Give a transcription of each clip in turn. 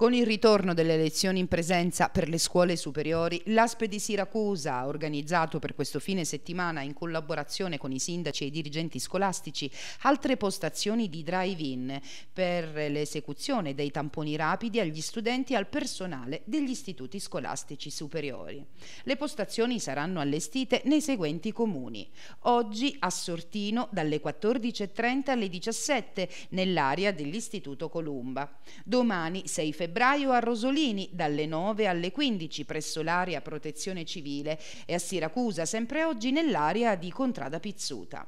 Con il ritorno delle lezioni in presenza per le scuole superiori, l'ASPE di Siracusa ha organizzato per questo fine settimana, in collaborazione con i sindaci e i dirigenti scolastici, altre postazioni di drive-in per l'esecuzione dei tamponi rapidi agli studenti e al personale degli istituti scolastici superiori. Le postazioni saranno allestite nei seguenti comuni. Oggi a Sortino dalle 14.30 alle 17 nell'area dell'Istituto Columba. Domani 6 febbraio febbraio a Rosolini dalle 9 alle 15 presso l'area protezione civile e a Siracusa sempre oggi nell'area di Contrada Pizzuta.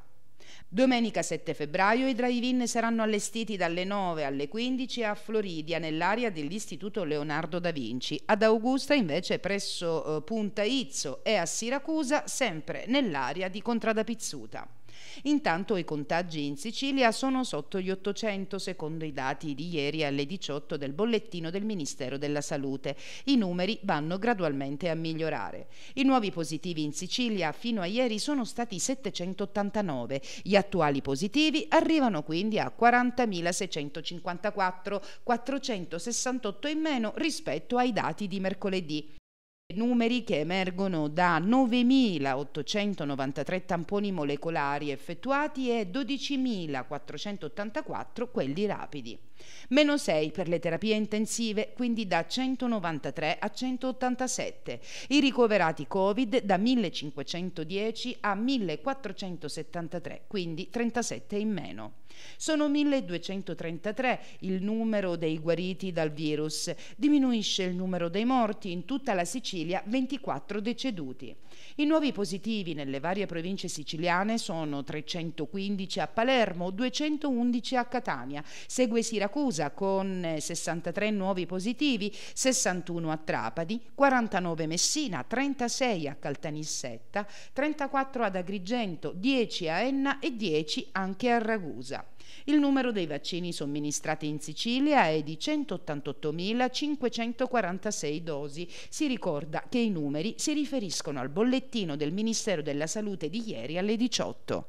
Domenica 7 febbraio i drive-in saranno allestiti dalle 9 alle 15 a Floridia nell'area dell'Istituto Leonardo da Vinci, ad Augusta invece presso eh, Punta Izzo e a Siracusa sempre nell'area di Contrada Pizzuta. Intanto i contagi in Sicilia sono sotto gli 800 secondo i dati di ieri alle 18 del bollettino del Ministero della Salute. I numeri vanno gradualmente a migliorare. I nuovi positivi in Sicilia fino a ieri sono stati 789. Gli attuali positivi arrivano quindi a 40.654, 468 in meno rispetto ai dati di mercoledì numeri che emergono da 9.893 tamponi molecolari effettuati e 12.484 quelli rapidi. Meno 6 per le terapie intensive, quindi da 193 a 187. I ricoverati Covid da 1510 a 1473, quindi 37 in meno. Sono 1233 il numero dei guariti dal virus. Diminuisce il numero dei morti in tutta la Sicilia Sicilia 24 deceduti. I nuovi positivi nelle varie province siciliane sono 315 a Palermo, 211 a Catania, segue Siracusa con 63 eh, nuovi positivi, 61 a Trapani, 49 a Messina, 36 a Caltanissetta, 34 ad Agrigento, 10 a Enna e 10 anche a Ragusa. Il numero dei vaccini somministrati in Sicilia è di 188.546 dosi. Si ricorda ricorda che i numeri si riferiscono al bollettino del Ministero della Salute di ieri alle 18.